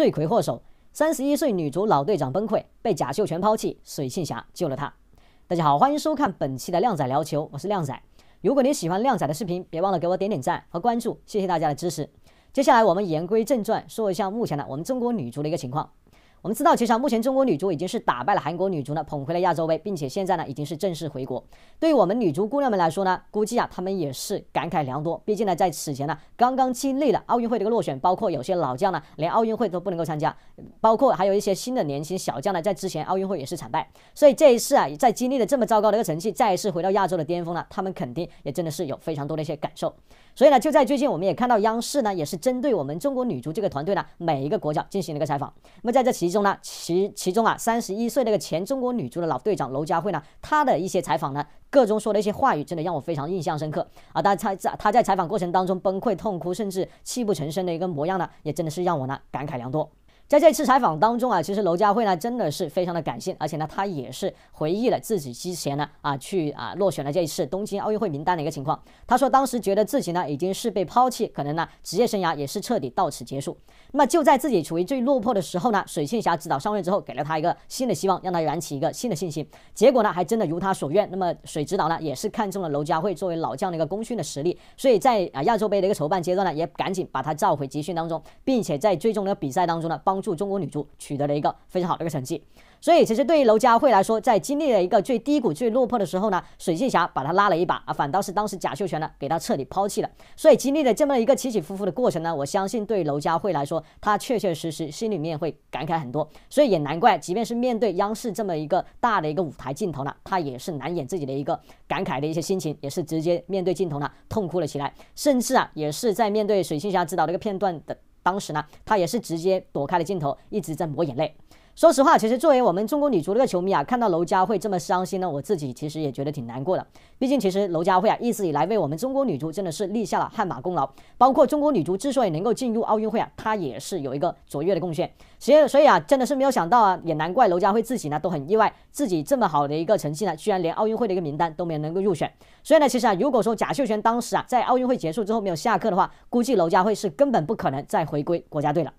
罪魁祸首，三十一岁女足老队长崩溃，被贾秀全抛弃，水庆霞救了她。大家好，欢迎收看本期的靓仔聊球，我是靓仔。如果你喜欢靓仔的视频，别忘了给我点点赞和关注，谢谢大家的支持。接下来我们言归正传，说一下目前呢我们中国女足的一个情况。我们知道，其实目前中国女足已经是打败了韩国女足呢，捧回了亚洲杯，并且现在呢已经是正式回国。对于我们女足姑娘们来说呢，估计啊她们也是感慨良多。毕竟呢，在此前呢刚刚经历了奥运会的一个落选，包括有些老将呢连奥运会都不能够参加，包括还有一些新的年轻小将呢在之前奥运会也是惨败。所以这一次啊在经历了这么糟糕的一个成绩，再一次回到亚洲的巅峰呢，她们肯定也真的是有非常多的一些感受。所以呢，就在最近我们也看到央视呢也是针对我们中国女足这个团队呢每一个国脚进行了一个采访。那么在这期。其中呢，其其中啊，三十一岁那个前中国女足的老队长娄佳慧呢，她的一些采访呢，各种说的一些话语，真的让我非常印象深刻。啊。而她在她在采访过程当中崩溃痛哭，甚至泣不成声的一个模样呢，也真的是让我呢感慨良多。在这次采访当中啊，其实娄佳慧呢真的是非常的感性，而且呢，他也是回忆了自己之前呢啊去啊落选了这一次东京奥运会名单的一个情况。他说当时觉得自己呢已经是被抛弃，可能呢职业生涯也是彻底到此结束。那么就在自己处于最落魄的时候呢，水庆霞指导上任之后给了他一个新的希望，让他燃起一个新的信心。结果呢，还真的如他所愿。那么水指导呢也是看中了娄佳慧作为老将的一个功勋的实力，所以在啊亚洲杯的一个筹办阶段呢，也赶紧把他召回集训当中，并且在最终的比赛当中呢帮。帮助中国女足取得了一个非常好的一个成绩，所以其实对于娄佳慧来说，在经历了一个最低谷、最落魄的时候呢，水庆侠把她拉了一把啊，反倒是当时贾秀全呢，给她彻底抛弃了。所以经历了这么一个起起伏伏的过程呢，我相信对娄佳慧来说，她确确实实心里面会感慨很多。所以也难怪，即便是面对央视这么一个大的一个舞台镜头呢，她也是难掩自己的一个感慨的一些心情，也是直接面对镜头呢，痛哭了起来，甚至啊，也是在面对水庆侠指导的一个片段的。当时呢，他也是直接躲开了镜头，一直在抹眼泪。说实话，其实作为我们中国女足的一个球迷啊，看到娄佳慧这么伤心呢，我自己其实也觉得挺难过的。毕竟，其实娄佳慧啊，一直以来为我们中国女足真的是立下了汗马功劳。包括中国女足之所以能够进入奥运会啊，她也是有一个卓越的贡献。所以，所以啊，真的是没有想到啊，也难怪娄佳慧自己呢都很意外，自己这么好的一个成绩呢，居然连奥运会的一个名单都没能够入选。所以呢，其实啊，如果说贾秀全当时啊在奥运会结束之后没有下课的话，估计娄佳慧是根本不可能再回归国家队了。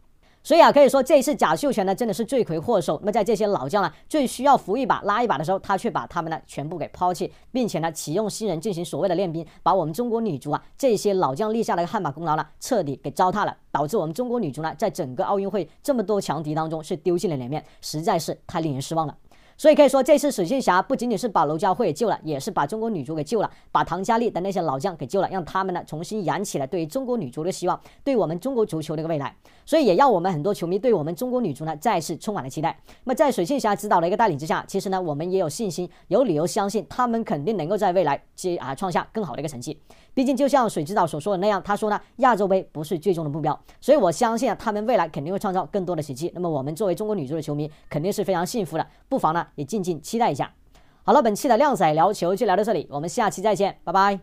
所以啊，可以说这一次贾秀全呢，真的是罪魁祸首。那么在这些老将呢最需要扶一把、拉一把的时候，他却把他们呢全部给抛弃，并且呢启用新人进行所谓的练兵，把我们中国女足啊这些老将立下的汗马功劳呢彻底给糟蹋了，导致我们中国女足呢在整个奥运会这么多强敌当中是丢尽了脸面，实在是太令人失望了。所以可以说，这次水箭侠不仅仅是把娄佳慧救了，也是把中国女足给救了，把唐佳丽等那些老将给救了，让他们呢重新燃起了对于中国女足的希望，对我们中国足球的一个未来。所以，也要我们很多球迷对我们中国女足呢再次充满了期待。那么，在水箭侠指导的一个带领之下，其实呢我们也有信心，有理由相信他们肯定能够在未来接啊创下更好的一个成绩。毕竟，就像水指导所说的那样，他说呢，亚洲杯不是最终的目标，所以我相信啊，他们未来肯定会创造更多的奇迹。那么，我们作为中国女足的球迷，肯定是非常幸福的，不妨呢也静静期待一下。好了，本期的靓仔聊球就聊到这里，我们下期再见，拜拜。